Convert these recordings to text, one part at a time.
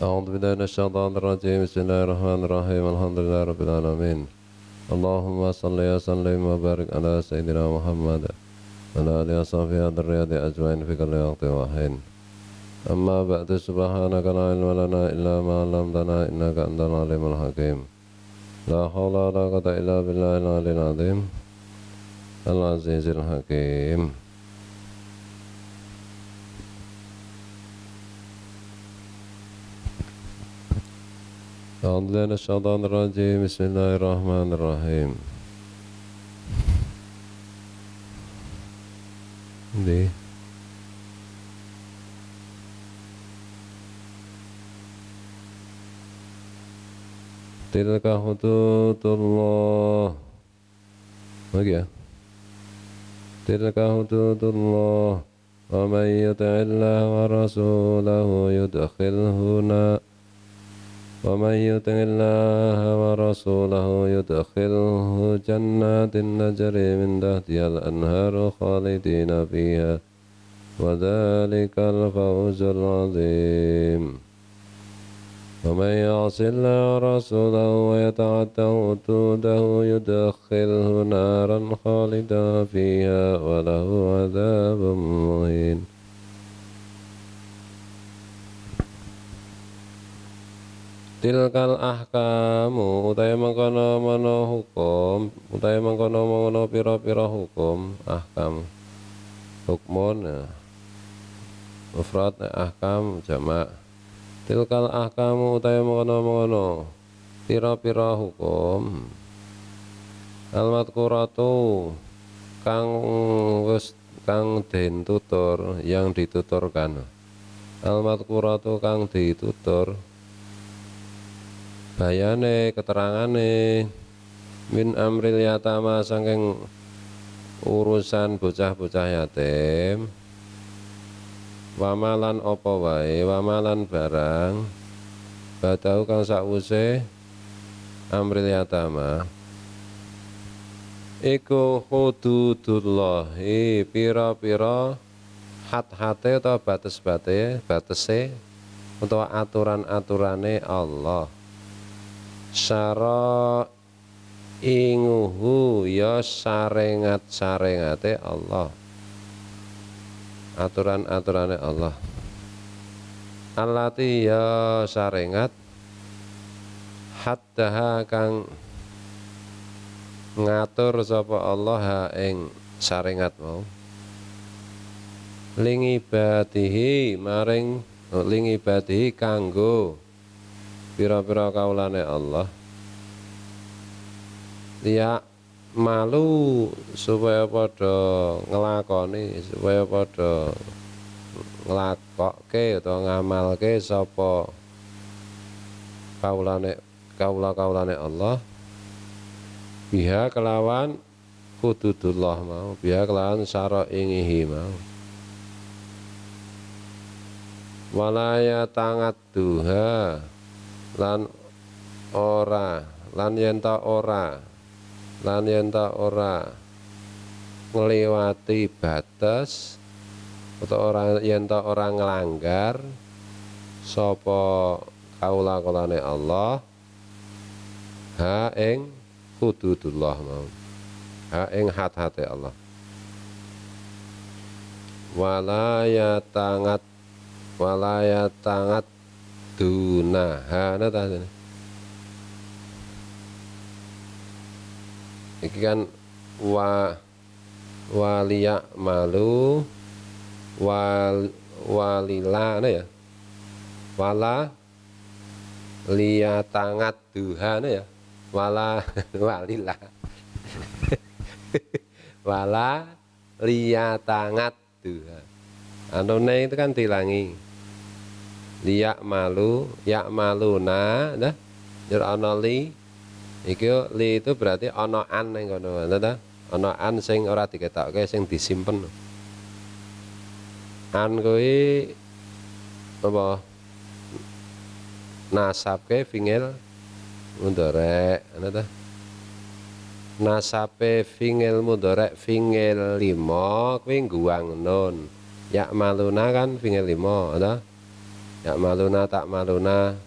أعوذ بالله من الشيطان الرجيم بسم الله الرحمن الرحيم الحمد لله رب العالمين اللهم صل وسلم وبارك على سيدنا محمد وعلى آله وصحبه أدريات أجمعين في كل وقت وحين أما بعد سبحانك لا علم لنا إلا ما علمتنا إنك أنت العليم الحكيم لا حول ولا قوة إلا بالله العلي العظيم العزيز الحكيم أعوذ بالله من الشيطان الرجيم بسم الله الرحمن الرحيم دي تلك حدود الله وجه تلك حدود الله ومن يطع الله ورسوله يدخله نار ومن يطع الله ورسوله يدخله جنات تجري من تحتها الأنهار خالدين فيها وذلك الفوز العظيم ومن يعص الله ورسوله ويتعدى حدوده يدخله نارا خالدا فيها وله عذاب مهين tilkal ahkamu utai mengkono mono hukum utai mengkono mono piro piro hukum ahkam hukmun mufrad ahkam jamak tilkal ahkamu utaya mengono-mengono piro piro hukum almatkuratu kang wis kang den tutur yang dituturkan almatkuratu kang ditutur bayane keterangane min amril yatama sangking urusan bocah-bocah yatim wamalan apa wae wamalan barang batahu kang sakwuse amril yatama iku hududullahi pira-pira hat-hate atau batas-bate batese atau aturan-aturane Allah syara inguhu ya sarengat-sarengate Allah aturan-aturan Allah alati ya sarengat haddaha kang ngatur sapa Allah ha ing saringat mau lingi batihi maring lingi batihi kanggo pira-pira kaulane Allah ya malu supaya pada ngelakoni supaya pada ngelakok ke atau ngamal ke sopo kaulane kaula kaulane Allah biha kelawan hududullah mau biha kelawan syara ingihi mau walaya tangat duha lan ora lan yenta ora lan yen ta ora ngliwati batas utawa ora yen ta ora nglanggar sapa kaula kolane Allah ha ing hududullah mau ha ing hat hati Allah walaya tangat, walaya tangat tuna, ha tangat dunaha nah, iki kan wa waliya malu wal walila ana ya wala liya tangat duha ana ya wala walila wala liya tangat duha anone itu kan dilangi liya malu ya maluna nah jur anali Iki li itu berarti ana an ning kono, ta? Ana an sing ora diketokke sing disimpen. An kuwi apa? Nasabke fingil mudorek, ana ta? Nasabe fingil mudorek fingil limo kuwi guang nun. Ya maluna kan fingil lima, ta? Ya maluna tak maluna.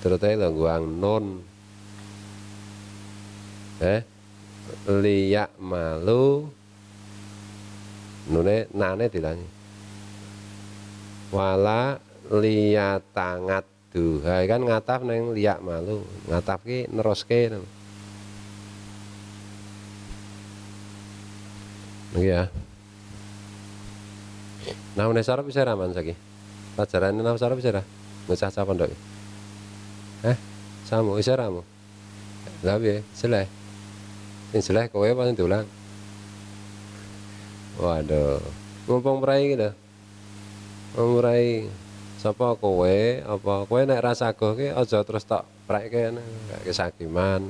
Terutama guang nun eh liyak malu nune nane dilangi wala tangat duha kan ngataf neng liyak malu ngataf ki neroske neng ya. Nah, nune sarap bisa raman lagi Pelajaran nune sarap bisa lah ngecah capan pondok. Eh, samu bisa ramu? Lah Selesai yang jelek kowe apa yang dolan? Waduh. Mumpung meraih gitu. Mumpung prai siapa kowe apa kowe naik rasa kowe aja terus tak praike kayak kesakiman.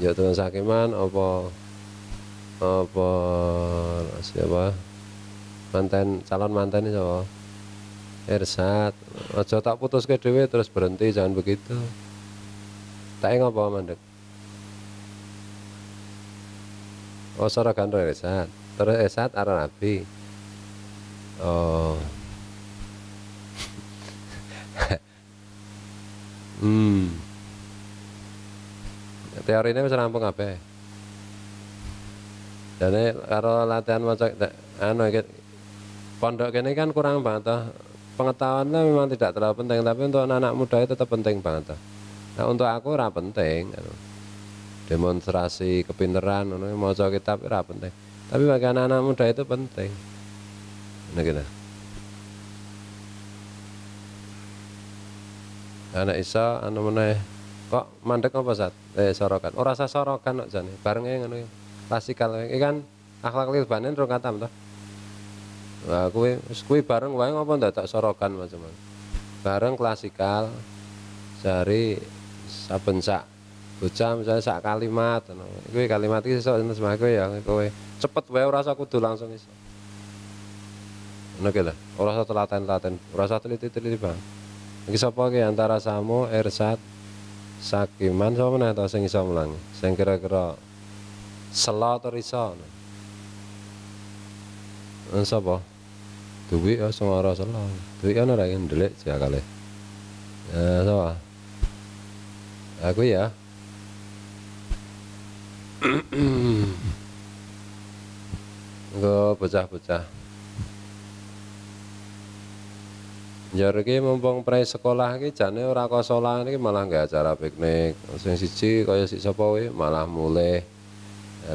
jauh ya terus sakiman apa apa siapa? Mantan calon mantan siapa? Ersat, aja tak putus ke dewe terus berhenti jangan begitu. Tak ingat apa mandek. Oh sorogan ya, terus esat. Eh, terus esat arah nabi. Oh. hmm. Teori ini bisa rampung apa? Jadi kalau latihan maca anu pondok ini kan kurang banget toh. Pengetahuannya memang tidak terlalu penting, tapi untuk anak-anak muda itu tetap penting banget toh. Nah, untuk aku rapenting penting. Gitu demonstrasi kepinteran ngono ya, maca kitab ya ora penting. Tapi bagi anak-anak muda itu penting. ini nah, kita. Gitu. Anak Isa anu meneh kok mandek apa sat? Eh sorokan. Ora oh, usah sorokan kok jane. Bareng ya ngono Klasikal iki kan akhlak banen rong katam to. Nah, kuwi wis kuwi bareng wae ngopo ndak tak sorokan macam-macam. Bareng klasikal sehari saben sak bocah misalnya sak kalimat ngono. Kuwi kalimat iki sesuk nerjemah kowe ya kowe. Cepet wae ora usah kudu langsung iso. Ngono ki lho. Ora usah telaten-telaten, ora usah teliti-teliti, Bang. Iki sapa ki antara Samo, Ersat, Sakiman sapa meneh ta sing iso mulang? Sing kira-kira sela atau iso. Ngono sapa? Duwi ya sing ora sela. Duwi ana ya, ra ndelik Eh sapa? Aku ya. Enggak bocah-bocah. Ya iki mumpung pre sekolah iki jane ora kosola iki malah nggak acara piknik. Sing siji kaya si sapa malah mulai.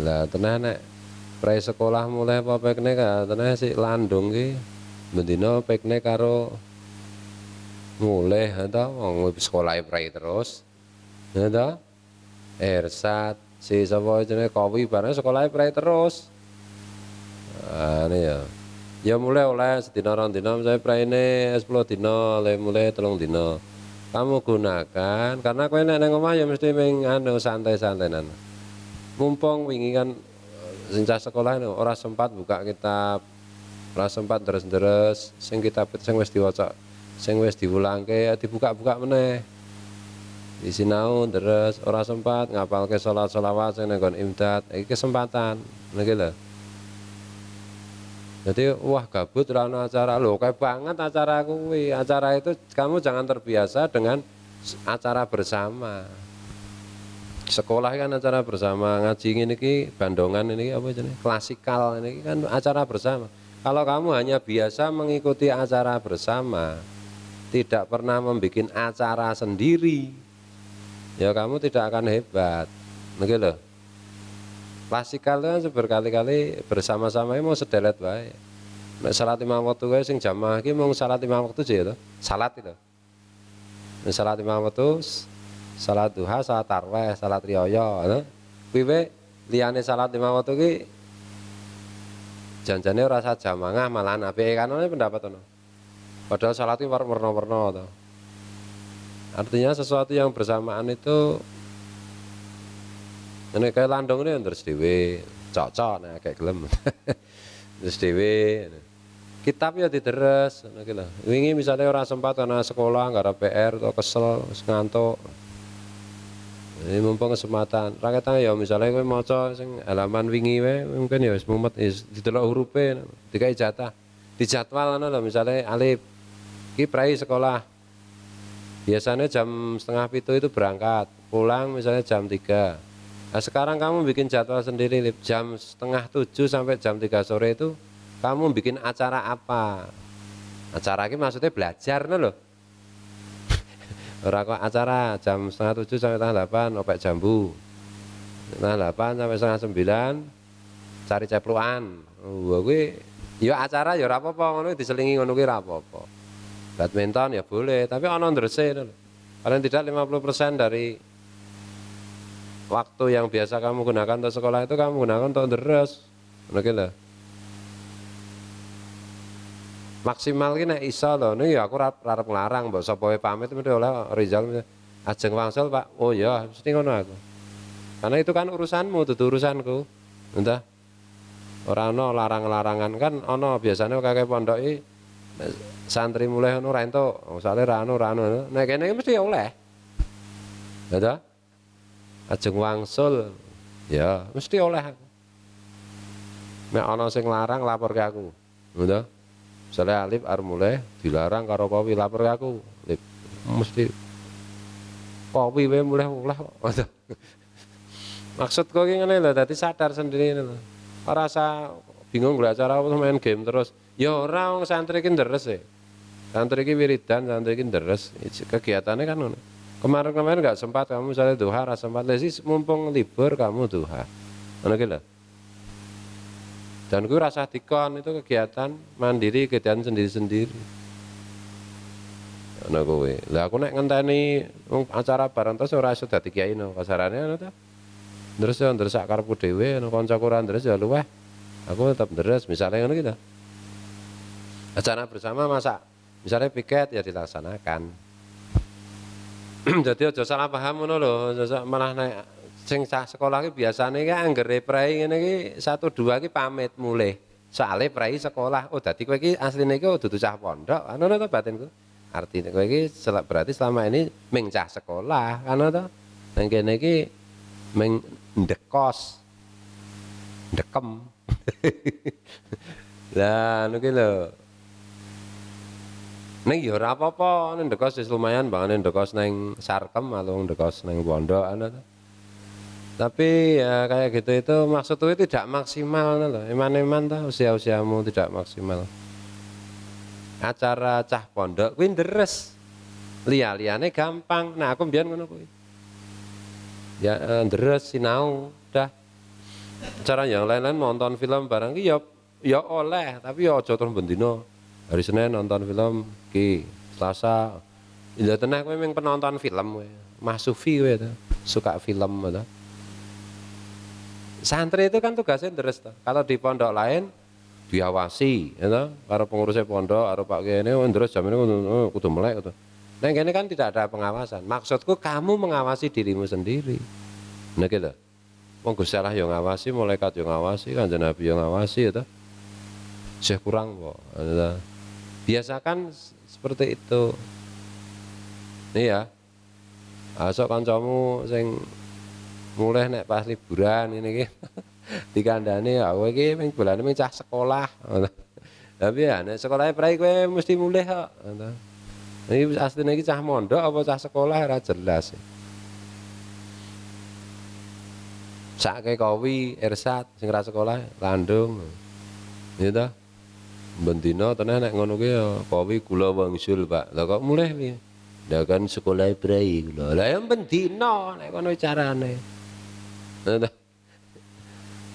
Lah tenan nek pre sekolah mulai apa piknik ah tenan si landung ki mendino piknik karo mulai ta wong sekolah e pre terus. Ya ta? Ersat si sapa jenenge kowi bareng sekolahnya e pray terus nah, ini ya ya mulai oleh sedina rong dina saya pray ini 10 ya dina le mulai telung dina kamu gunakan karena kowe nek nang omah ya mesti ming anu santai-santai mumpung wingi kan sejak sekolah ini orang sempat buka kitab orang sempat deres-deres sing kitab sing wis diwaca sing wis diwulangke ya dibuka-buka meneh di disinau terus orang sempat ngapal ke sholat sholawat sing nenggon imdad ini kesempatan begitu lah. jadi wah gabut rano acara lo kayak banget acara aku acara itu kamu jangan terbiasa dengan acara bersama sekolah kan acara bersama ngaji ini ki bandongan ini apa jenis klasikal ini kan acara bersama kalau kamu hanya biasa mengikuti acara bersama tidak pernah membuat acara sendiri ya kamu tidak akan hebat gitu loh klasikal kan berkali-kali bersama-sama mau sedelet baik Nek salat lima waktu guys sing jamaah ki mau salat lima waktu sih itu, ya salat itu. Nek salat lima waktu, salat duha, salat tarweh, salat rioyo itu. Piwe liane salat lima waktu ki janjane rasa jamaah malah nabi kan pendapat ono. Padahal salat itu warna-warna to. Artinya sesuatu yang bersamaan itu ini kayak landung ini terus dewe cocok nah kayak gelem terus dewe kitab ya diteres ini gitu. Wingi misalnya orang sempat karena sekolah nggak ada PR atau kesel ngantuk. Ini mumpung kesempatan. Rakyat ya misalnya gue mau maca sing halaman wingi we mungkin ya wis di dalam huruf hurufe tiga jatah. Dijadwal nana misalnya alif ki prai sekolah biasanya jam setengah pitu itu berangkat pulang misalnya jam 3 nah sekarang kamu bikin jadwal sendiri jam setengah 7 sampai jam 3 sore itu kamu bikin acara apa acara ini maksudnya belajar nah loh orang acara jam setengah tujuh sampai setengah delapan opek jambu setengah delapan sampai setengah sembilan cari cepluan wah oh, gue ya acara ya rapopo ngono diselingi ngono kuwi rapopo badminton ya boleh, tapi ono ndrese dulu. Paling tidak 50% dari waktu yang biasa kamu gunakan untuk sekolah itu kamu gunakan untuk deres. Oke lah. Maksimal ki nek iso lho, ini ya aku larang nglarang mbok sapa pamit mesti oleh Rizal ajeng wangsul Pak. Oh ya, mesti ngono aku. Karena itu kan urusanmu, itu urusanku. Entah. Orang no larang-larangan kan ono biasanya kakek pondok i santri mulai ono ra ento, Rano, ra ono ra ono. Nek kene mesti ya oleh. Ya ta? Ajeng wangsul. Ya, mesti oleh. Nek ana sing larang lapor ke aku. Ngono Misalnya Alif ar mulai dilarang karo kopi lapor ke aku. Alif mesti kopi wae mulai oleh kok. Maksud kok ngene lho, dadi sadar sendiri lho. Ora bingung gue acara apa main game terus. Ya ora santri ki deres e santri ki wiridan santri ki deres kegiatannya kan kemarin-kemarin nggak sempat kamu misalnya duha rasa sempat lesi mumpung libur kamu duha mana gila? dan gue rasa tikon itu kegiatan mandiri kegiatan sendiri-sendiri ana gue? Lah aku naik ngenteni acara bareng terus orang sudah tiga kiai kasarannya kasarane ngono Terus akar ya, ndres akar karepku dhewe ya luweh. Aku tetap terus, misalnya ngono gitu. Acara bersama masak Misalnya piket ya dilaksanakan. Jadi aja salah paham ngono lho, malah naik sing cah sekolah ki biasane ki anggere prei ngene ki satu dua ki pamit mulai soalnya prai sekolah. Oh dadi kowe ki asline ki dudu cah pondok, ngono anu to batinku. Artine kowe ki berarti selama ini ming cah sekolah, ngono anu to. Nang kene ki ming ndekos. Ndekem. Lah niku lho Neng yo ya ora apa-apa, ning ndekos wis lumayan neng ndekos ning sarkem atau ndekos ning pondok ana Tapi ya kayak gitu itu maksud itu tidak maksimal loh. Iman-iman ta usia-usiamu tidak maksimal. Acara cah pondok kuwi deres. Liya-liyane gampang. Nah, aku mbiyen ngono kuwi. Ya e, deres sinau dah. Cara yang lain-lain nonton film bareng ki ya ya oleh, tapi ya aja terus bendino hari Senin nonton film ki Selasa ya tenang kowe memang penonton film kowe Mas Sufi kowe suka film itu santri itu kan tugasnya terus tuh. kalau di pondok lain diawasi ya karo pengurusnya pondok karo Pak ini terus jam ini kudu, eh, kudu melek dan Nah ini kan tidak ada pengawasan. Maksudku kamu mengawasi dirimu sendiri. Nah gitu. Wong Gusti Allah yang ngawasi, malaikat yang ngawasi, Kanjeng Nabi yang ngawasi ya gitu. Saya kurang kok. Gitu biasakan seperti itu iya asok kancamu sing mulai naik pas liburan ini ki di ya kowe ki ping bulan ping cah sekolah tapi ya nek sekolahnya perai kue mesti mulai kok ini asli ini cah mondok apa cah sekolah ora jelas kayak kowi ersat sing rasa sekolah landung gitu Bentino, tenan nek ngono ki ya kowe kula wangsul Pak. Lah kok mulih piye? Lah kan sekolah Ibrani kula. Lah ya bentino, nek ngono carane.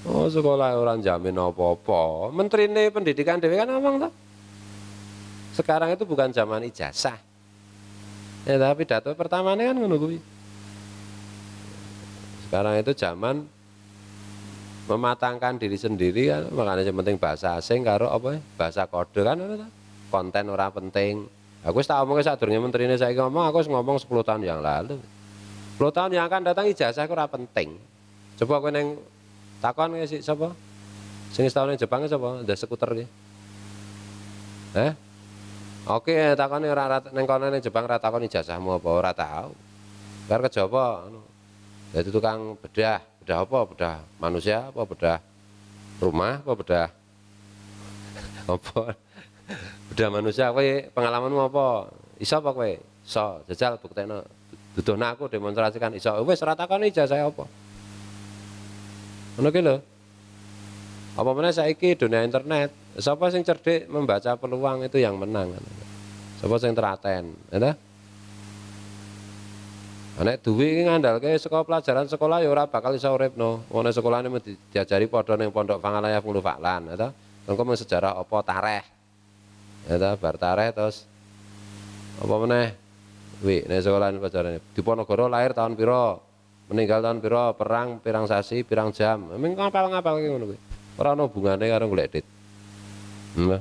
Oh sekolah orang jamin apa-apa. Menterine pendidikan dhewe kan ngomong toh. Sekarang itu bukan zaman ijazah. Ya tapi pidato pertamanya kan ngono kuwi. Sekarang itu zaman mematangkan diri sendiri kan makanya yang penting bahasa asing karo apa ya? bahasa kode kan konten orang penting aku tak omongnya saat durungnya menteri ini saya ngomong aku ngomong 10 tahun yang lalu 10 tahun yang akan datang ijazah ora penting coba aku neng takon ya si siapa sini tahun yang Jepang siapa ada skuter ya eh oke takon ora neng kono neng Jepang rata takon ijazahmu apa ora tahu karo ke Jawa, anu, tukang bedah bedah apa bedah manusia apa bedah rumah apa bedah apa bedah manusia kowe pengalamanmu apa iso apa kowe iso jajal buktekno nak aku demonstrasikan iso eh, wis ora takoni saya apa ngono ki lho apa mana saiki dunia internet siapa sing cerdik membaca peluang itu yang menang siapa sing teraten ya Anak duwe iki ngandalke saka pelajaran sekolah ya ora bakal iso uripno. Wong sekolahane mesti diajari padha ning pondok Pangalaya Puluh Faklan, ya Engko mung sejarah apa tareh. Ya ta, bar tareh terus apa meneh? Wi, nek sekolahan pelajaran Ponorogo lahir tahun piro? Meninggal tahun piro? Perang pirang sasi, pirang jam. Ming ngapal-ngapal ki ngono kuwi. Ora ana hubungane karo golek dit. Hmm.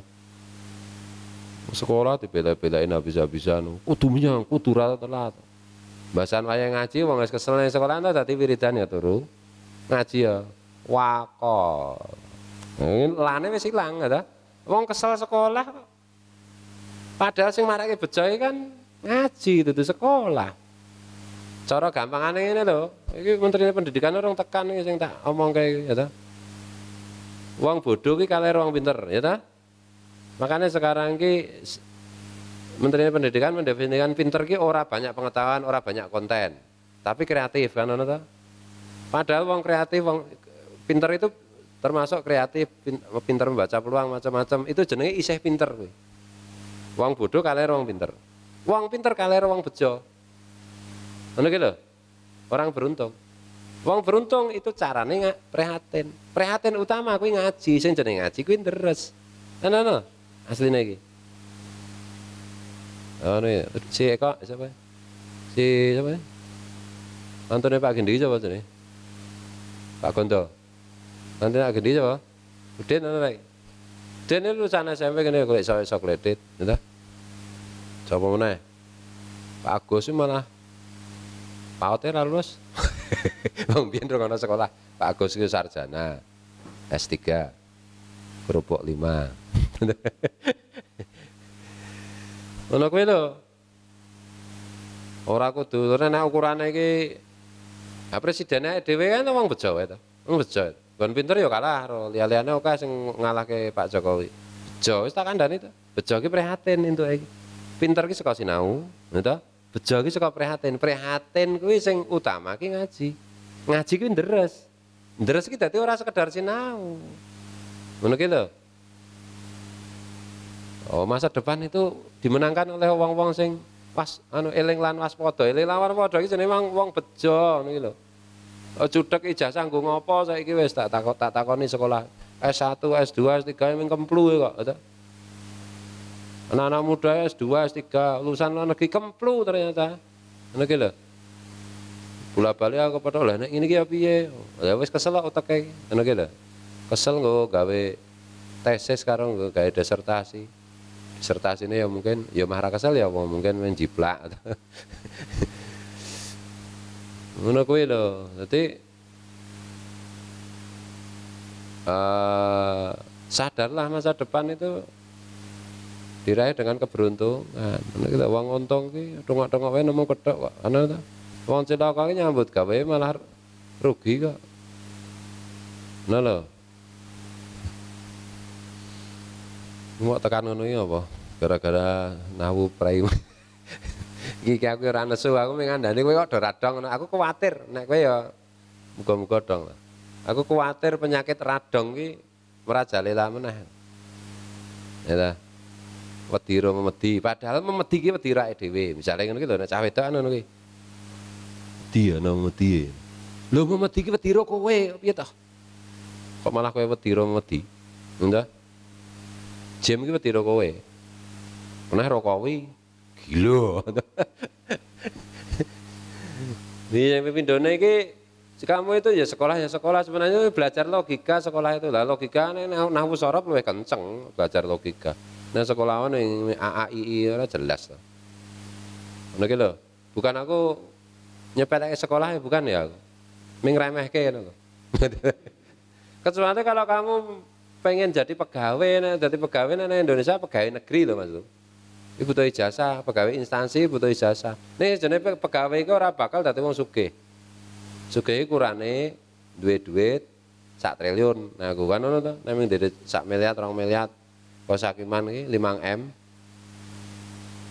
Sekolah dibela-belain habis-habisan. Kudu menyang, kudu rata-rata Bahasan wayang ngaji wong wis kesel nang sekolah ta dadi wiridan ya turu. Ngaji ya ini Lane wis ilang ya ta. Wong kesel sekolah padahal sing marake bejoe kan ngaji itu sekolah. Cara gampangane ngene lho. Iki menteri pendidikan orang tekan iki sing tak omong kae ya ta. Wong bodoh ki kalih wong pinter ya ta. Makanya sekarang ki Menteri Pendidikan mendefinisikan pinter ki ora banyak pengetahuan, ora banyak konten. Tapi kreatif kan ono Padahal wong kreatif wong pinter itu termasuk kreatif, pinter membaca peluang macam-macam, itu jenenge iseh pinter kuwi. Wong bodoh kaler wong pinter. Wong pinter kaler wong bejo. Ngono ki Orang beruntung. Wong beruntung itu carane nggak prihatin. Prihatin utama kuwi ngaji, sing jenenge ngaji kuwi terus. Ana no. Asline iki anu ya si Eka siapa ya? si siapa ya? Antone Pak Gendi siapa sini Pak Gondo mantannya Pak Gendi siapa Udin anu lagi Udin itu lulusan SMP kene kulit sawit sokledit gitu ya Coba mana Pak Agus malah pautnya lulus Bang Bian dong sekolah Pak Agus itu sarjana S3 kerupuk 5 Ngono kuwi lho. Ora kudu nek ukurane iki ya presidene dhewe kan wong bejo wae to. Wong bejo. Kon pinter ya kalah karo liyane oke sing ngalahke Pak Jokowi. Bejo wis tak kandhani to. Bejo iki prihatin entuk iki. Pinter ki saka sinau, ngono Bejo ki saka prihatin. Prihatin kuwi sing utama ki ngaji. Ngaji kuwi nderes. Nderes ki dadi ora sekedar sinau. Ngono ki lho. Oh, masa depan itu dimenangkan oleh wong-wong sing pas anu eling lan waspada. Eling lawan padha iki jenenge wong wong bejo ngono iki lho. Oh, Cudhek ijazah nggo ngopo saiki wis tak takon tak takoni sekolah S1, S2, S3 ming kemplu e kok. Gitu. Anak-anak muda S2, ya S3 lulusan luar negeri kemplu ternyata. Ngono iki lho. Bola balik aku padha lah nek ngene iki ya piye? Ya wis kesel otake. Ngono iki lho. Kesel nggo gawe tesis karo nggo gawe disertasi serta sini ya mungkin ya mahra kesel ya mungkin menjiplak ngono kuwi lho dadi uh, sadarlah masa depan itu diraih dengan keberuntungan nah, kita uang untung ki tongok-tongok wae nemu kethok kok ana ta wong celaka ki nyambut gawe malah rugi kok ngono nah lho Mau tekan ngono iki apa? Gara-gara nawu prai. Iki aku ya ora nesu, aku andane kowe kok radong ngono. Aku kuwatir nek kowe ya muga-muga dong. Aku kuwatir penyakit radong ki merajalela meneh. Ya ta. Wedi ro memedi, padahal memedi ki wedi rae dhewe. Misale ngono ki lho nek cah wedok ngono ki. Wedi ya ana memedi. Lho memedi ki wedi ro kowe, piye ta? Kok malah kowe wedi ro memedi? Enggak? Jam itu wedi kowe. Meneh rokowi gila. Di yang dona ini kamu itu ya sekolah ya sekolah sebenarnya belajar logika sekolah itu lah logika nih nahwu sorop lebih kenceng belajar logika nah sekolah ini aai itu jelas lah nah gitu bukan aku nyepet sekolah ya bukan ya aku mengremeh kayak gitu kecuali kalau kamu pengen jadi pegawai, nah, jadi pegawai nah, Indonesia pegawai negeri loh mas. Ibu butuh ijazah, pegawai instansi butuh ijazah. Nih jenis pegawai kau orang bakal dadi wong suge itu kurangnya duit duit sak triliun. Nah gue kan ngono namanya dari sak miliar, orang miliar. Kau sakiman ini 5 M.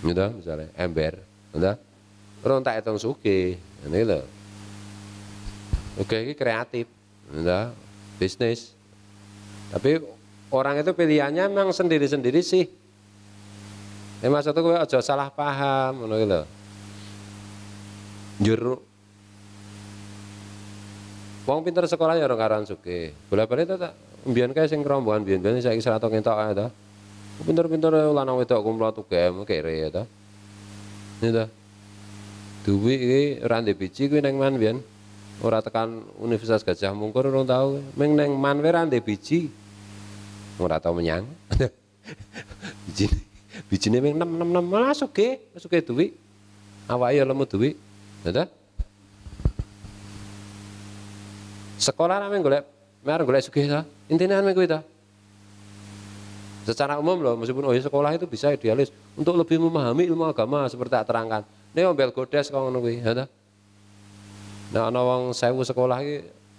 Gitu misalnya ember, gitu. Orang tak hitung suge ini loh. Oke, ini kreatif, gitu. Bisnis, tapi orang itu pilihannya memang sendiri-sendiri sih. Ini maksudnya gue aja salah paham ngono lo. Juru Wong pinter sekolah ya orang karan suke. Bola balik itu tak mbiyen kaya sing kerombongan mbiyen-mbiyen saiki serat ketok ae pintar Pinter-pinter lanang wedok kumlo tugem kere ya ta. Ini ta. Duwi ini randi biji gue neng man biar. Ora tekan Universitas Gajah Mungkur orang tahu. Ming neng Manwer menyang. biji. Ora tahu menyang. biji enam enam 666 malah suge, suge tuwi awak ya lemu tuwi, ada? Ya sekolah nameng golek, mereka golek sugih ta. intinya ame kuwi Secara umum loh, meskipun oh ya sekolah itu bisa idealis untuk lebih memahami ilmu agama seperti tak terangkan. Ini ombel godes kau ngono kuwi, ya Nah ana wong mau sekolah iki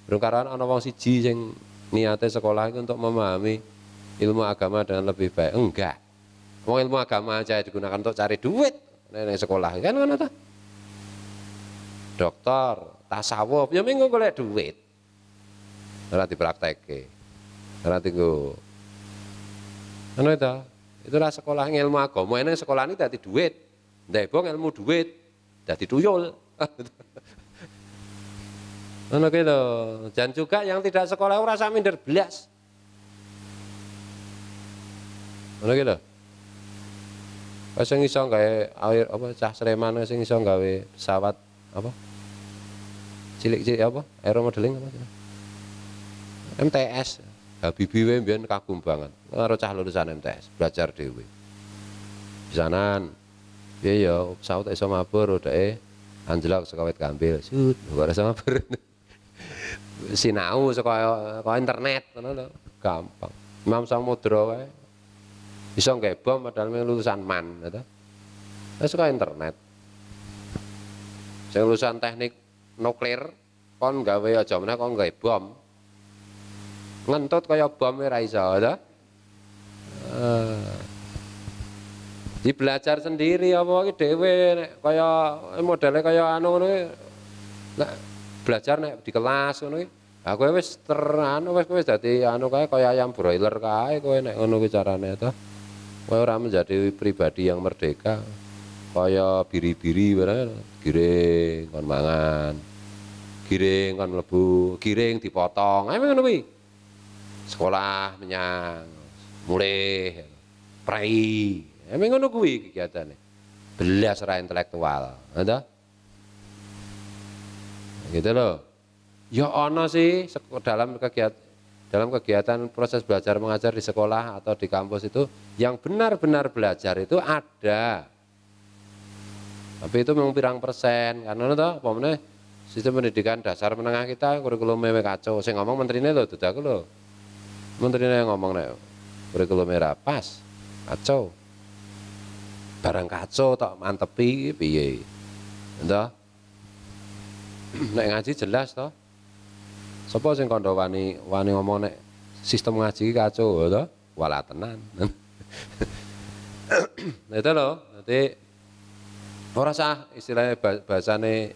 durung anak ana wong siji sing niate sekolah iki untuk memahami ilmu agama dengan lebih baik. Enggak. Mau ilmu agama aja digunakan untuk cari duit. Nenek sekolah kan ngono ta? Dokter, tasawuf, ya minggu golek duit. Ora dipraktekke. Ora tinggu. Ngono ta? Itulah sekolah ilmu agama. Ini sekolah ini dadi duit. Ndebong ilmu duit. Dadi tuyul. Ngono kuwi lho. Dan juga yang tidak sekolah ora sak minder blas. Ngono kuwi lho. Sing iso air apa cah sereman sing iso gawe pesawat apa? Cilik-cilik apa? Aero modeling apa? MTS. Habibie wae mbiyen kagum banget. Karo cah lulusan MTS, belajar dhewe. Pisanan. iya, ya pesawat iso mabur eh anjlok sekawet kambil. Sud, ora sama mabur. sinau saka internet ngono lho, gampang. Imam Samudro kayak bisa nggak bom padahal lulusan MAN, ada Wis saka internet. saya lulusan teknik nuklir kon gawe aja meneh kon nggak bom. ngentot kayak bom Raisa ada ngono. Di belajar sendiri apa lagi dewe kayak modelnya kayak anu nih belajar nek di kelas ngono aku kowe wis teran wis kowe dadi anu kae kaya ayam broiler kae kowe nek ngono kuwi carane to. Kowe ora menjadi pribadi yang merdeka. Kaya biri-biri barang giring kon mangan. Giring kon mlebu, giring dipotong. Ayo ngono kuwi. Sekolah menyang mulai, prai Ayo ngono kuwi kegiatane. Belas ra intelektual, ngono Gitu loh. Ya ono sih dalam kegiatan dalam kegiatan proses belajar mengajar di sekolah atau di kampus itu yang benar-benar belajar itu ada. Tapi itu memang pirang persen karena itu pamane sistem pendidikan dasar menengah kita kurikulum kurikulumnya e kacau. Saya ngomong menterinya loh, tidak aku loh. Menterinya yang ngomong nih merah pas, kacau. Barang kacau tak mantepi piye. Entah nek ngaji jelas toh. sopo sing kandha wani wani ngomong nek sistem ngaji kacau ya toh, wala tenan. Itu loh, nanti ora sah istilahnya bahasane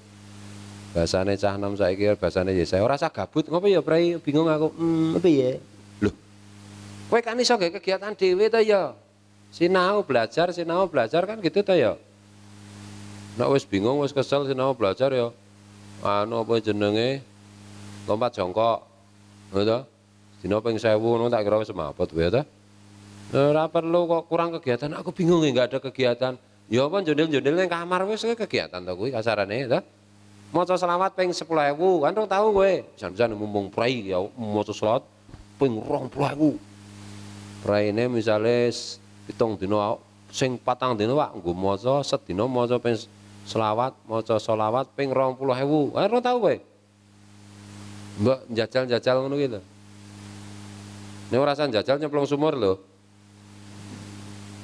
bahasane cah nom saiki bahasane saya ora sah gabut ngopo ya prei bingung aku hmm ya? lho kowe kan iso gawe kegiatan dhewe toh ya sinau belajar sinau belajar kan gitu toh ya nek wes bingung wes kesel sinau belajar ya anu apa jenenge lompat jongkok ngono Dino ping 1000 ngono tak kira wis mabot wae ya to eh, ora perlu kok kurang kegiatan aku bingung enggak ada kegiatan ya apa jondel-jondel ning kamar wis kegiatan to kuwi kasarane ya to maca selawat ping 10000 kan rong tau kowe jan-jan mumpung prai ya maca selawat ping 20.000 praine misale pitung dino, sing patang dino, wak nggo maca sedina maca ping selawat, maca selawat ping 20.000. Eh ora tau kowe. Mbok jajal-jajal ngono gitu. Nek ora jajal nyemplung sumur lho.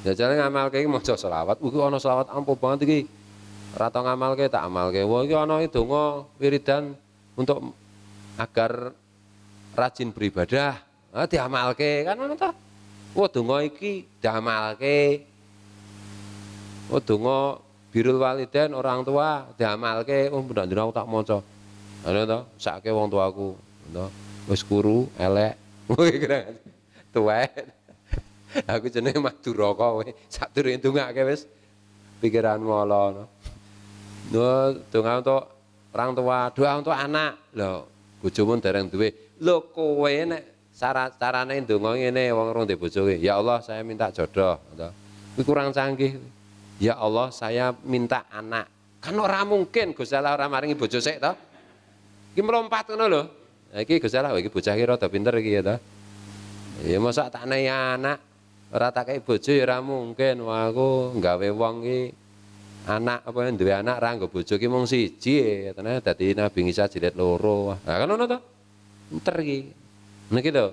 Jajale ngamalke iki maca selawat. Kuwi ana selawat ampuh banget iki. Ora tau ngamalke tak amalke. Wah iki ana donga wiridan untuk agar rajin beribadah. Ah diamalke kan ngono ta. Wah donga iki diamalke. Wah donga birul walidain orang tua diamalke oh ndak aku tak maca. Ngono to, sakake wong tuaku, to. Wis kuru elek. Tuwek. Aku jenenge Maduraka kowe, sadurunge ndongake wis pikiran ala no. No, donga untuk orang tua, doa untuk anak. Lho, bojomu dereng duwe. Lho kowe nek cara carane ndonga ngene wong rong bojo Ya Allah, saya minta jodoh, to. kurang canggih. Ya Allah, saya minta anak. Kan orang mungkin Gus Allah orang maringi bojo sik to. Iki melompat ngono lho. Iki Gus Allah iki bocah kira rada pinter iki ya to. Ya tak naik anak ora tak kei bojo ya ora mungkin. Wah aku gawe wong iki anak apa yang dua anak ra nggo bojo ki mung siji ya, katene dadi Nabi Isa jilid loro. Nah, kan ngono to. Pinter iki. Niki lho.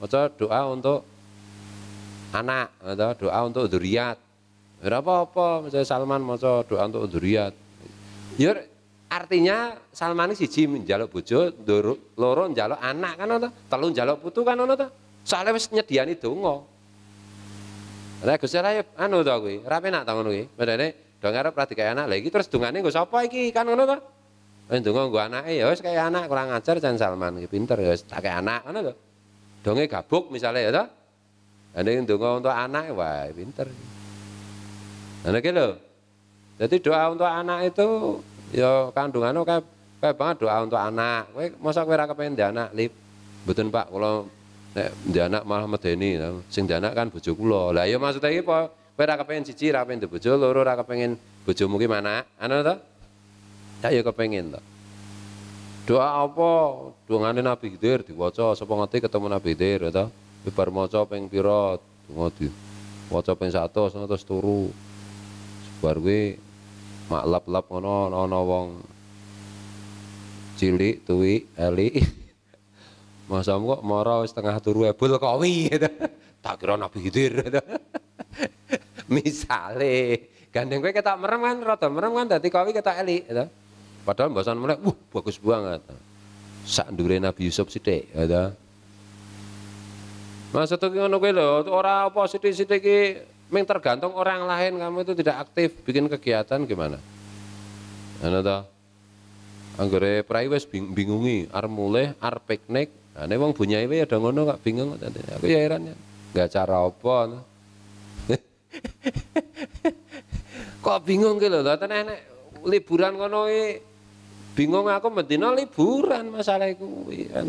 Maca doa untuk anak, doa untuk duriat berapa apa misalnya Salman maca doa untuk Durian, Ya artinya Salman siji njaluk bojo, loro njaluk anak kan ana telu njaluk putu kan soalnya ta. Soale wis nyediani donga. Lah Gusti Allah ya anu to kuwi, ra penak ta ngono kuwi. Padane do ngarep ra anak. Lah iki terus dungane nggo sapa iki kan ngono ta. Wis eh, donga nggo anake ya wis kaya anak kurang ajar Jan Salman iki pinter ya wis tak anak ngono lho. Donge gabuk misalnya ya ta. Lah untuk anak wah pinter. Nah, ini gitu, Jadi doa untuk anak itu ya kandungan kayak kayak banget doa untuk anak. Kowe masa kowe ora kepengin anak, Lip? Betul Pak, kalau nek anak malah medeni. Sing anak kan bojo kula. Lah ya maksudnya e apa? Kowe ora kepengin siji, ora kepengin bojo, loro ora kepengin bojomu ki mana? Ana to? Tak ya kepengin to. Doa apa? Dungane Nabi Khidir diwaca sapa ngerti ketemu Nabi Khidir ya to. Bar maca ping pira? Donga di. Waca ping 100 terus turu bar kuwi mak lap-lap ngono ana wong cilik tuwi eli masa kok mara setengah turu ebul kowi gitu. tak kira nabi hidir gitu. misale gandeng kowe ketak merem kan rada merem kan dadi kowi ketak eli gitu. padahal mbosan mulai wah bagus banget sak ndure nabi Yusuf sithik gitu. tuh ngono kuwi lho ora apa sithik-sithik ki Ming tergantung orang lain kamu itu tidak aktif bikin kegiatan gimana? Ana ta. Anggere prai wis bingungi, ar mulih, ar piknik. Nah, nek wong bunyai wae ada ya ngono kok bingung kok Aku ya heran ya. Enggak cara apa kok bingung ki lho, tenan nek liburan ngono iki bingung aku mendina liburan masalah iku ana. Iya,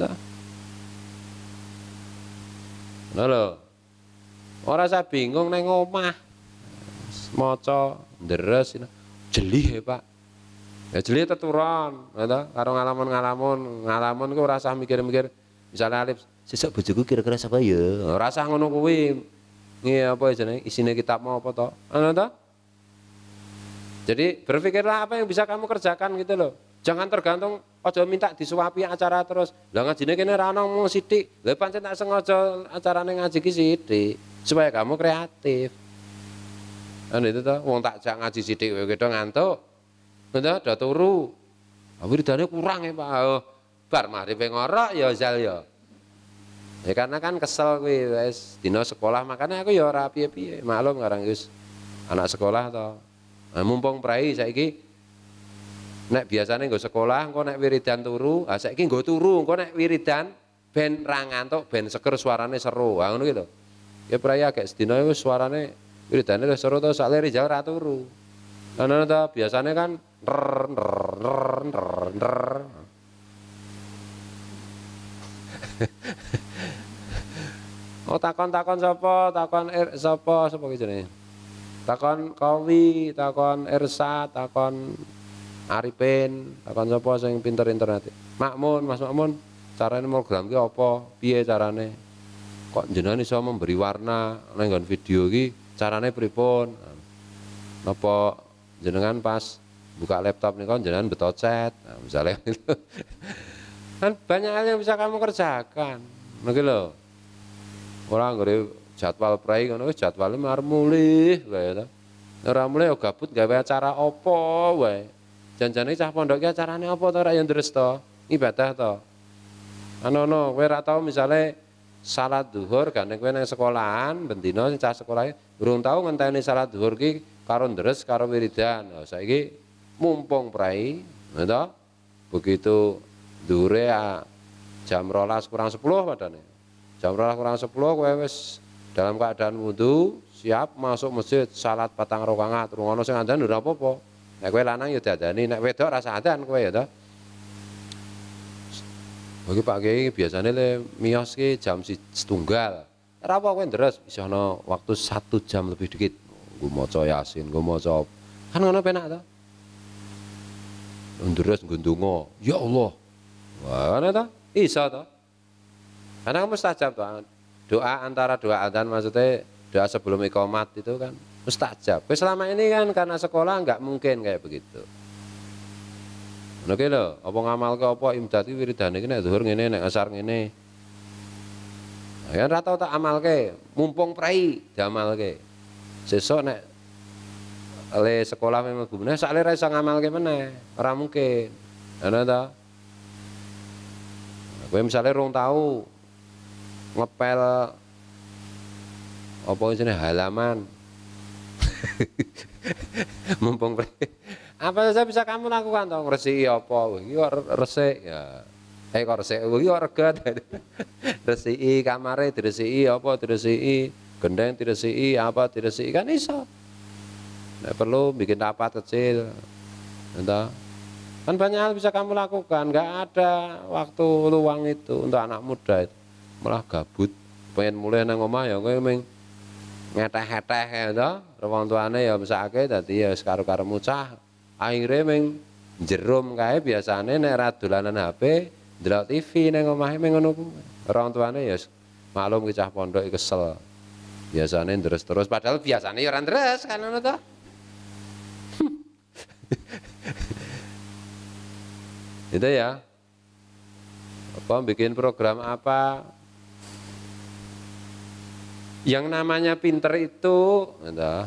nah lho. Orang saya bingung neng omah. Maca deres jelih ya, Pak. Ya jelih teturon, ngono ya karo ngalamun-ngalamun, ngalamun ku ora usah mikir-mikir. Misalnya Alif, sesuk bojoku kira-kira sapa ya? Ora usah ngono kuwi. apa apa ya jenenge Isinya kitab mau apa to? Ngono to? Jadi berpikirlah apa yang bisa kamu kerjakan gitu loh. Jangan tergantung ojo minta disuapi acara terus. Lah ngajine kene ra ono mung sithik. Lah pancen tak sengaja acarane ngaji ki sithik supaya kamu kreatif. Kan itu tuh wong tak jak ngaji sithik wae gitu ngantuk. Ngono do turu. Wiridane kurang ya Pak. Oh, bar mahribe ngorok ya zal ya. Ya karena kan kesel kuwi wis dina sekolah makanya aku ya ora piye-piye. Maklum karang wis anak sekolah toh. Nah, mumpung prai saiki nek biasanya nggak sekolah engko nek wiridan turu, ah saiki nggo turu engko nek wiridan ben ra ngantuk ben seger suarane seru. Ah ngono gitu. Ya praya kayak sedina itu suarane wiridane wis seru to sak leri jauh ra turu. Ana nah, nah, ta biasane kan ner ner ner ner. oh takon takon sapa? Takon er, sapa sapa ki jenenge? Takon Kawi, takon Ersa, takon Arifin, takon sapa sing pinter internet. Makmun, Mas Makmun, carane mau ki apa? Piye carane? kok jenengan iso memberi warna nang video iki carane pripun napa jenengan pas buka laptop nih kan jenengan beto chat nah, misalnya kan banyak hal yang bisa kamu kerjakan mungkin lo orang gue jadwal pray kan jadwalnya mar mulih ya Ora mulih yo gabut gawe acara apa wae. Janjane cah pondoke acarane apa to ora yang terus to? Ibadah to. Anono kowe ora tau misale salat duhur gandeng kowe nang sekolahan bendina sing cah sekolahe urung tau ngenteni salat duhur ki karo ndres karo wiridan. Lah saiki mumpung prai, ngono nah Begitu dhuure ah, jam rolas kurang 10 padane. Jam rolas kurang 10 kowe wis dalam keadaan wudhu siap masuk masjid salat patang rakaat rungono sing adzan ora apa-apa. Nek kowe lanang ya diadani, nek wedok rasa adzan kowe ya toh. Oke Pak Kiai biasanya le mios ke jam si setunggal. aku yang deras, bisa no waktu satu jam lebih dikit. Gue mau yasin, gue mau kan ngono penak ta. Ndres gundungo, ya Allah. Wah, mana ta? Isa ta? Karena mustajab tuh Doa antara doa adzan maksudnya doa sebelum ikomat itu kan mustajab. Tapi selama ini kan karena sekolah nggak mungkin kayak begitu. Niki lho, apa ke apa imdad itu wiridane iki nek zuhur ngene nek asar ngene. Nah, ya ora tau tak amalke, mumpung prei ke. Sesuk nek le sekolah memang gumene sakle ra iso amal meneh, ora mungkin. ada ta? Kowe misalnya rong tau ngepel apa ini halaman. mumpung pray. Apa saja bisa kamu lakukan toh resiki apa iki kok resik ya. Eh kok resik iki kok reget. resiki kamare diresiki apa diresiki, gendeng diresiki apa diresiki kan iso. Nah, perlu bikin apa kecil. Entah. Kan banyak hal bisa kamu lakukan, nggak ada waktu luang itu untuk anak muda itu. Malah gabut, pengen mulai nang omah ya kowe ming ngeteh-ngeteh ya to, wong tuane ya mesake dadi ya sekarang-karang mucah akhirnya meng jerum kaya biasanya nek radulanan HP delok TV nang omahe meng ngono orang tuane ya maklum kicah pondok kesel biasanya terus terus padahal biasanya orang terus kan ngono to itu ya apa bikin program apa yang namanya pinter itu entah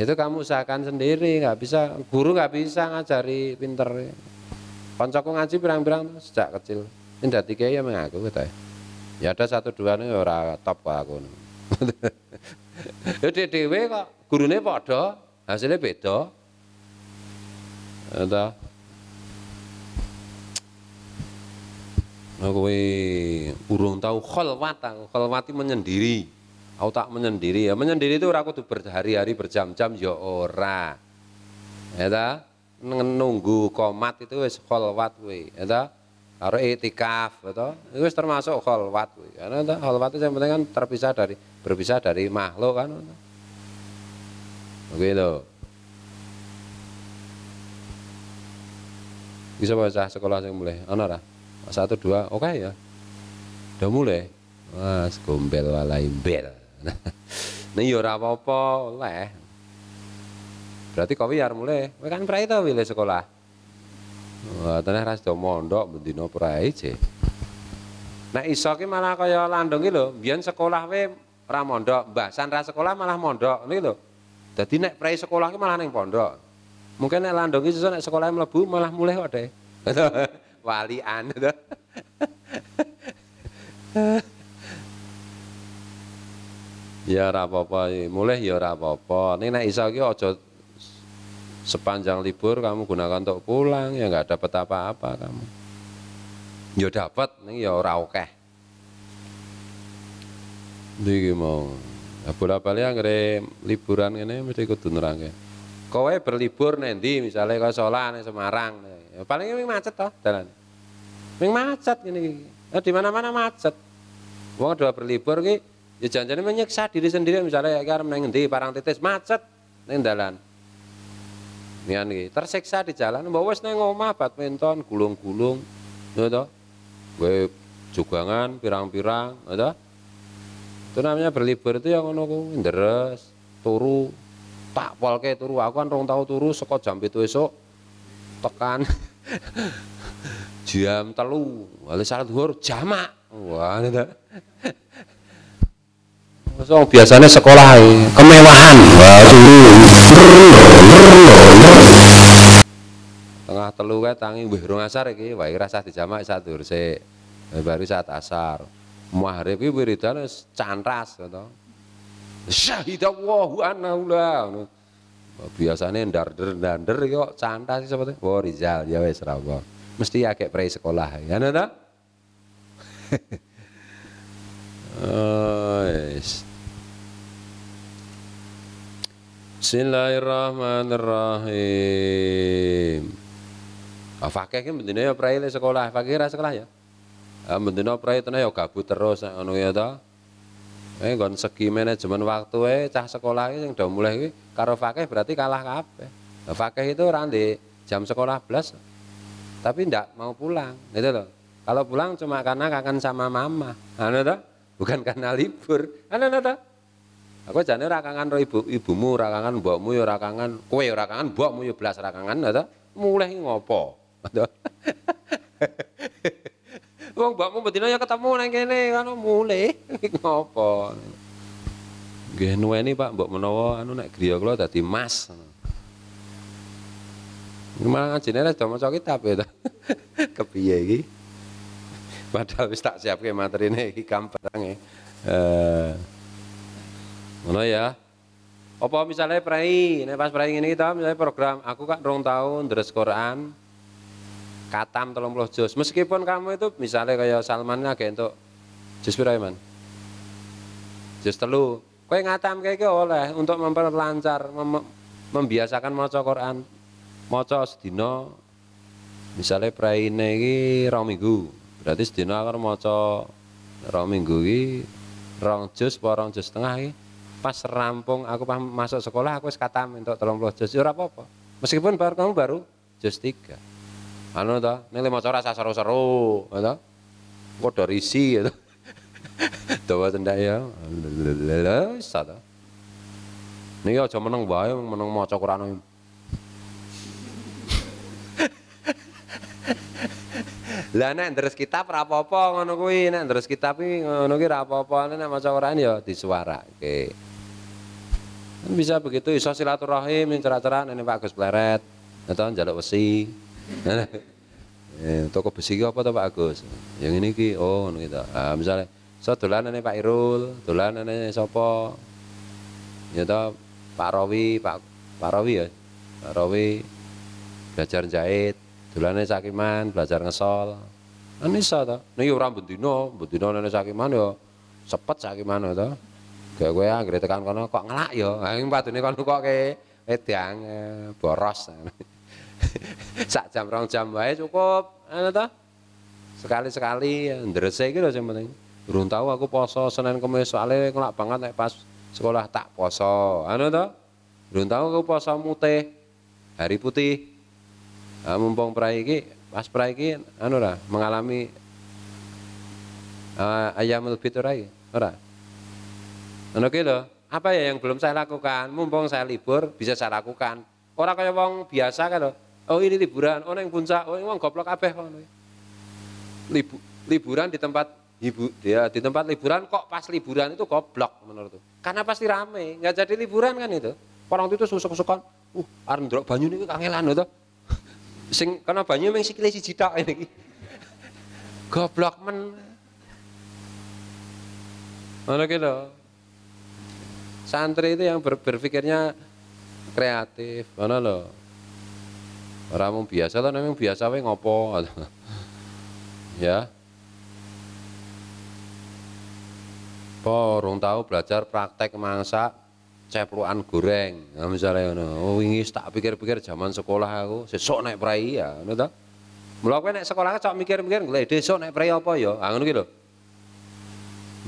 itu kamu usahakan sendiri nggak bisa guru nggak bisa ngajari pinter koncoku ngaji berang-berang sejak kecil ini dari kiai mengaku kita ya. ya ada satu dua nih orang top kok aku ya dewe kok gurunya podo hasilnya beda ada ya aku kowe urung tahu kholwat aku kholwati menyendiri Aku tak menyendiri ya. Menyendiri itu aku tuh berhari-hari berjam-jam ya ora. Ya ta? Nunggu komat itu wis kholwat kuwi, ya ta? Karo itikaf, ya ta? Itu wis termasuk kholwat kuwi. Karena ta kholwat itu yang penting kan terpisah dari berpisah dari makhluk kan. Oke lo, Bisa baca sekolah yang mulai, ana ora? Satu dua, oke okay, ya. Udah mulai. Mas gombel walai bel. Nah, ya ora apa-apa oleh. Berarti kau biar mulai, We kan prai tau wile sekolah. Wah, ternyata ras do mondok bendina prai je. Nah iso ki malah kaya landung ki lho, sekolah we ora mondok, Mbah sekolah malah mondok niki lho. Dadi nek prai sekolah ki malah neng pondok. Mungkin na landung ki sesuk nek sekolah e mlebu malah mulai kok Walian to. Ya ora apa-apa, ya ora apa-apa. Ning nek iso sepanjang libur kamu gunakan untuk pulang ya nggak dapat apa-apa kamu. Ya dapat nih ya ora akeh. Iki mau. Ya bola bali anggere liburan ini, mesti kudu nerangke. Kowe berlibur nanti, misalnya kau sholat nih Semarang. Ya, paling ini macet toh jalan. ini macet ini eh, di mana-mana macet. Wong dua berlibur ki Ya jangan menyiksa diri sendiri misalnya ya karena mengendi parang titis macet neng dalan. Nian iki tersiksa di jalan bawa wis ngoma badminton gulung-gulung ya Gue jugangan pirang-pirang ya Itu namanya berlibur itu yang ngono kuwi deres turu tak polke turu aku kan rong tahu turu sekot jam itu esok tekan jam telu wali salat jamak wah Besok biasanya sekolah kemewahan. Wah, Tengah telu kayak tangi wih asar iki wae rasa dijamak saat durse. Eh, baru saat asar. Maghrib iki wiridan cantras to. Syahidallahu annahu la. Oh, biasanya ndar-ndander kok sih seperti wah Rizal ya wis ra mesti Mesti kayak pre sekolah. Ya ndak? Ais. Bismillahirrahmanirrahim. Ah, fakih ki mendine ya prai sekolah, fakih ra sekolah ya. Ah, mendine ya prai tenan ya gabut terus ah, ngono ya ta. Eh nggon segi manajemen waktu e cah sekolah ki sing do mulai ki karo fakih berarti kalah kabeh. Nah, fakih itu ora jam sekolah belas tapi ndak mau pulang, gitu loh. Kalau pulang cuma karena kangen sama mama. Anu ta? Bukan karena libur. Ana ah, nata. Nah, nah. Aku jane ora kangen ibu ibumu, ora kangen mbokmu ya ora kangen, kowe ora kangen mbokmu ya blas ora kangen nata. Mulih ngopo? Wong mbokmu bedina ya ketemu nang kene kan mulih ngopo. Nggih nuweni Pak mbok menawa anu nek griya kula dadi mas. Gimana ngajine rek do maca kitab ya Kepiye iki? padahal wis tak siapke materine iki gambarange eh ngono ya apa misalnya prai nek pas prai ngene kita misalnya program aku kan rong tahun dress Quran katam tolong juz meskipun kamu itu misalnya kayak Salman kayak untuk juz pirae ya, man juz telu Kowe ngatam kayak oleh untuk memperlancar, mem membiasakan maca Quran. Maca sedina misalnya prai ini rong minggu. Berarti sedina kan maca rong minggu ini rong jus apa rong jus setengah ini, pas rampung aku pas masuk sekolah aku sekatam untuk tolong 30 jus ora apa-apa. Meskipun baru kamu baru jus tiga, Anu ini lima cora rasa seru-seru, ta. Kok dari isi itu, ta. Dawa tendak ya. Lha ta. Nih aja menang wae menang maca Quran Lah nek terus kitab ra apa-apa ngono kuwi, nek terus kitab iki ngono kuwi ra apa-apa, nek maca Quran ya disuarake Kan bisa begitu iso silaturahim cerah-cerah nek Pak Gus Pleret, atau njaluk wesi. Eh, toko besi ki apa to Pak Agus? Yang ini ki oh ngono gitu. Ah, misalnya so dolanane Pak Irul, dolanane sapa? Ya to Pak Rawi, Pak Pak Rawi ya. Pak Rawi belajar jahit Dolane sakiman belajar ngesol. Kan iso to. Nek yo ora neno bendina nek yo sepet sakiman to. Gak kowe anggere ah, tekan kono kok ngelak yo. Ha ing padune kono kok ke wedang eh, boros. Sak jam rong jam wae cukup. Ana to? Sekali-sekali ya, ndrese iki lho sing penting. Durung tau aku poso Senin Kamis soalnya ngelak banget nek pas sekolah tak poso. Ana to? Durung tau aku poso mutih, hari putih uh, mumpung prai iki pas prai iki anu ora mengalami uh, ayam untuk ora iki ora anu lho apa ya yang belum saya lakukan mumpung saya libur bisa saya lakukan orang kayak wong biasa kan oh ini liburan oh yang puncak oh ini wong goblok kabeh Libu, liburan di tempat hibu ya di tempat liburan kok pas liburan itu goblok menurut karena pasti rame nggak jadi liburan kan itu orang itu susuk-susukan uh arndrok banyu ini kangelan itu sing karena banyu mung sikile siji tok ini. Goblok men. Mana kira Santri itu yang ber, berpikirnya kreatif, mana lo? Ramu biasa lah, nek biasa we ngopo. ya. Po, tahu belajar praktek mangsa ceplukan goreng nah, misalnya ngono oh wingi tak pikir-pikir zaman sekolah aku sesuk naik prai ya ngono to mulo kowe naik sekolah cak mikir-mikir lha desa naik prai apa ya ha ah, ngono ki lho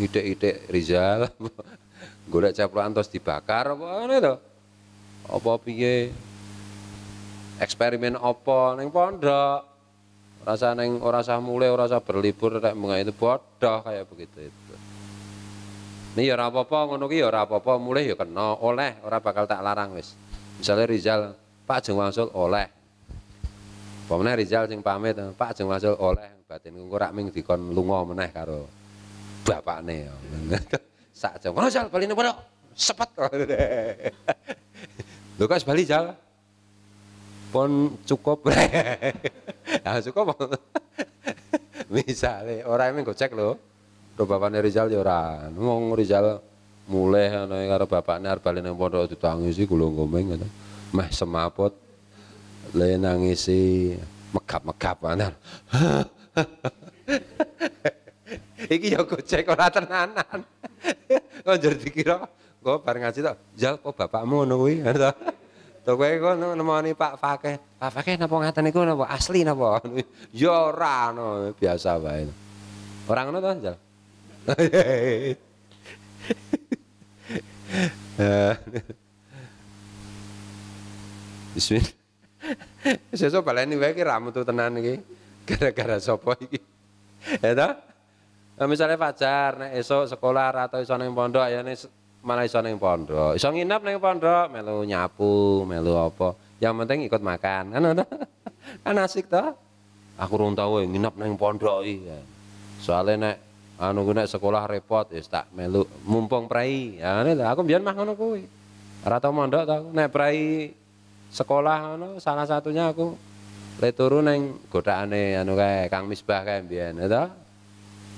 ide-ide Rizal golek ceplukan terus dibakar apa ngono to apa piye eksperimen apa ning pondok rasa neng ora sah mulai ora sah berlibur rek itu bodoh kayak begitu itu ini ya ora apa-apa ngono ki ya ora apa-apa, mulih ya kena, oleh ora bakal tak larang wis. Misalnya Rizal, Pak Jeng Wangsul oleh. Pemene Rizal sing pamit, Pak Jeng Wangsul oleh batin engko rak ming dikon lunga meneh karo bapakne. Sak jam, "Ngono Jal, baline pondok." Sepet. Lho kok bali Jal? Pon cukup. ah cukup. Misale ora ming gocek lho do bapaknya Rizal ya ora. Wong Rizal mulai, ana karo bapakne arep bali nang pondok ditangisi kula ngomeng ngoten. Meh semaput le nangisi megap-megap ana. Iki ya gojek ora tenanan. Kok dikira kok bar ngaji tok, "Jal kok bapakmu ngono kuwi?" Tok kowe kok nemoni Pak Fakih. Pak Fakih napa ngaten niku napa asli napa? Ya ora biasa wae. Orang ngono to, Jal? Bismillah. Sesuk baleni wae iki ra metu tenan iki. Gara-gara sapa iki? Ya ta? Nah, misalnya Fajar nek esok sekolah atau iso neng pondok ya nih malah iso neng pondok. Iso nginap neng pondok, melu nyapu, melu apa. Yang penting ikut makan. Kan ada, Kan asik toh, Aku rung nginap neng pondok iya, Soalnya nek anu gue sekolah repot ya tak melu mumpung prai ya ini lah aku biar mah ngono kuwi ora tau mondok ta nek prai sekolah anu salah satunya aku le turu kota ane anu kayak Kang Misbah kae mbiyen ya ta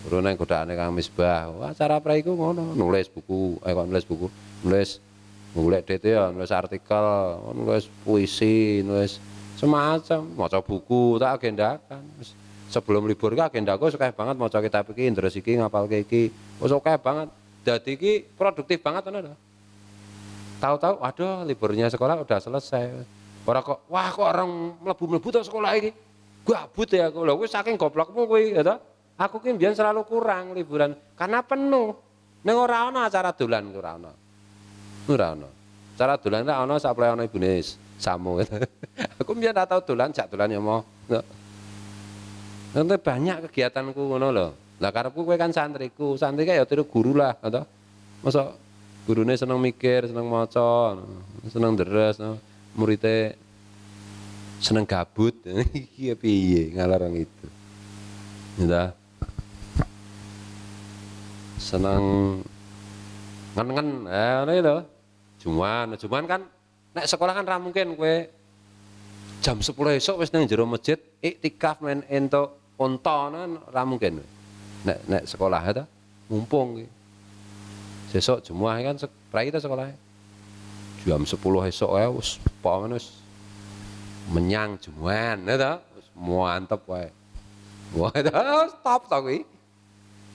turu kota ane Kang Misbah acara prai ku ngono nulis buku eh kok nulis buku nulis nulis DT ya nulis artikel nulis puisi nulis semacam maca buku tak agendakan sebelum libur ke agenda aku suka banget mau kitab iki terus iki ngapal iki wis suka banget jadi iki produktif banget kan ada. tahu-tahu aduh liburnya sekolah udah selesai orang kok wah kok orang melebu-melebu tuh sekolah ini gabut ya aku loh saking goblok goblokmu gue gitu ya aku kan biar selalu kurang liburan karena penuh neng acara dolan ora ana acara dolan ora ana sak plek samu ya aku biar tahu tahu dolan jak dolan ya mau Tentu banyak kegiatanku ngono lho. Lah karepku kowe kan santriku, santri kaya ya tiru guru lah, to. Masa gurune seneng mikir, seneng maca, seneng deres, muridnya seneng gabut. Iki ya piye ngalarang itu. Ya. Seneng ngen-ngen, eh ngono lho. Cuman, nah, cuman kan nek sekolah kan ra mungkin kowe jam sepuluh esok wis nang jero masjid iktikaf men entuk spontanan ora mungkin. Nek nek sekolah ya ta mumpung ki. Sesuk jumuah kan prai ta sekolah. Jam 10 esok ae wis pangan wis menyang jumuan ya ta. Wis mantep wae. Wah, stop ya ta kuwi.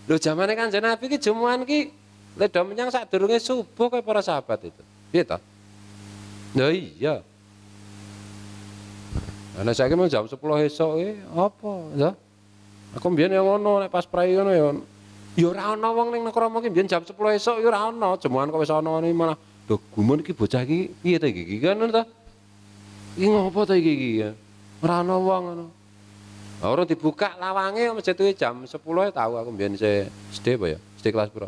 Lho jamane kan jeneng Nabi ki Jumat ki do menyang sak durunge subuh kaya para sahabat itu. Piye ta? Nah iya. Ana saya mau jam 10 esok, eh, apa, ya? Aku mbiyen yang ngono nek pas prai ngono ya. Ya ora ana wong ning negara mungkin mbiyen jam 10 esok ya ora ana, jemuan kok wis ana ngene malah lho gumun iki bocah iki piye ta iki? kan ngono ta. Iki ngopo ta iki iki ya? Ora ana wong ngono. Ora dibuka lawange masjid itu jam 10 ya tahu aku mbiyen se SD apa ya? SD kelas piro?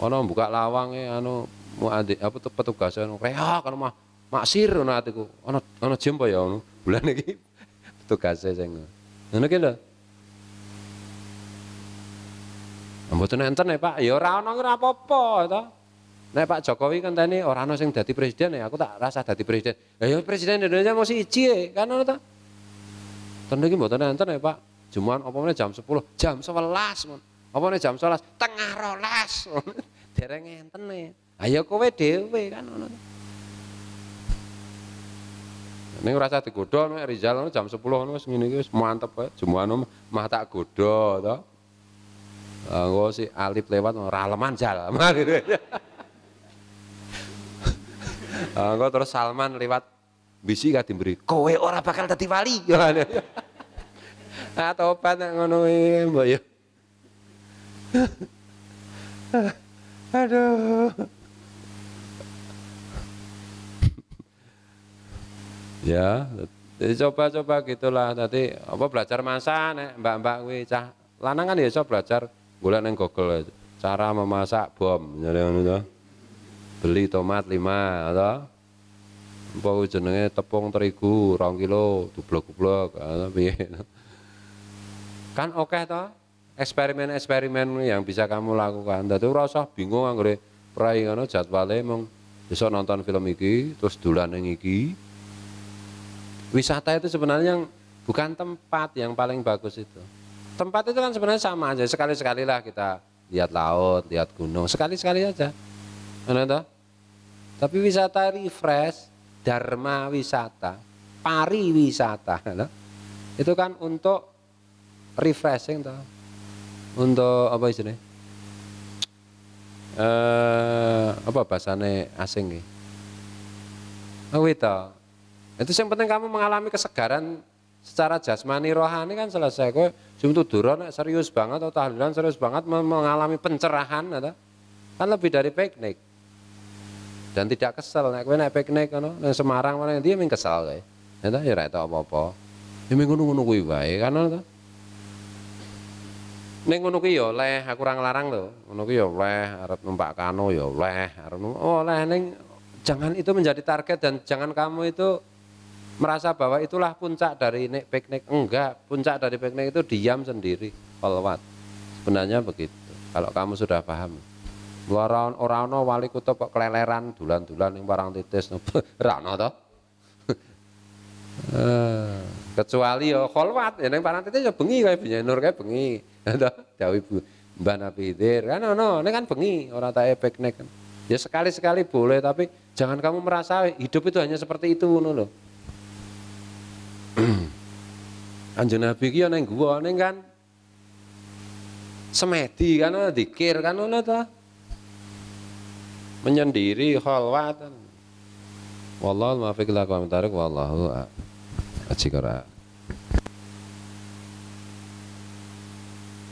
ono buka lawange anu mu ade apa tuh petugas anu reok anu mah maksir ngono atiku. ono ono jempo ya ngono. Anu? Bulan iki petugas sing Ngono ki lho. Mboten enten ya Pak, ya ora ana ora apa-apa to. Nek Pak Jokowi kenteni ora ana sing dadi presiden ya aku tak rasa dadi presiden. Ya ya presiden Indonesia mesti iji e, kan ngono to. Tentu ki mboten enten ya Pak. Cuman apa meneh jam 10, jam 11 mon. Apa meneh jam 11, tengah 12. Dereng enten e. ya. Ayo kowe dhewe kan ngono to. Ini ora digodoh, digodho Rizal, Rizal jam 10 ngono wis ngene iki wis mantep bae. mah tak godoh, to. Anggo si Alif lewat ora leman Jal. Anggo terus Salman lewat bisi gak diberi kowe ora bakal dadi wali. Ya, ya. Ah tobat nek ngono iki mbok ya. Aduh. Ya, jadi coba-coba gitulah tadi apa belajar masak nek mbak-mbak kuwi cah lanang kan ya iso belajar golek ning Google cara memasak bom ngono Beli tomat lima atau apa jenenge tepung terigu 2 kilo dublok-dublok atau piye. Kan oke okay, toh eksperimen-eksperimen yang bisa kamu lakukan. Dadi ora usah bingung anggere prai ngono jadwale mung iso nonton film iki terus dolan ning iki Wisata itu sebenarnya yang bukan tempat yang paling bagus itu. Tempat itu kan sebenarnya sama aja, sekali-sekali lah kita lihat laut, lihat gunung, sekali-sekali aja. Benar Tapi wisata refresh, dharma wisata, pariwisata, itu kan untuk refreshing toh. Untuk apa istilahnya? Eh, apa bahasanya asing gitu? Oh, itu itu yang penting kamu mengalami kesegaran secara jasmani rohani kan selesai kowe sing duran serius banget atau tahlilan serius banget mengalami pencerahan ada kan lebih dari piknik dan tidak kesel nek kowe nek piknik ngono nang Semarang mana dia ming kesel kowe ya ya, ya ra tau apa-apa ya ming ngono-ngono kuwi wae kan ngono Neng ngono ki ya leh, aku ora nglarang lho. Ngono ya leh, arep numpak kano ya leh, arep oh leh neng jangan itu menjadi target dan jangan kamu itu merasa bahwa itulah puncak dari nek piknik enggak puncak dari piknik itu diam sendiri kolwat sebenarnya begitu kalau kamu sudah paham Orang orang wali kota kok keleleran dulan-dulan yang barang titis rano toh eh, kecuali yo kolwat ya yang barang titis ya bengi kayak punya nur kayak bengi toh jawi bu mbak nabi dir kan no no ini kan bengi orang tak piknik ya sekali-sekali boleh tapi jangan kamu merasa hidup itu hanya seperti itu no Kanjeng Nabi ki ana gua neng kan semedi kan ana dikir kan ta. Menyendiri khalwat. wallah muwaffiq ila aqwamit thariq wallahu a'lam. Ajikara.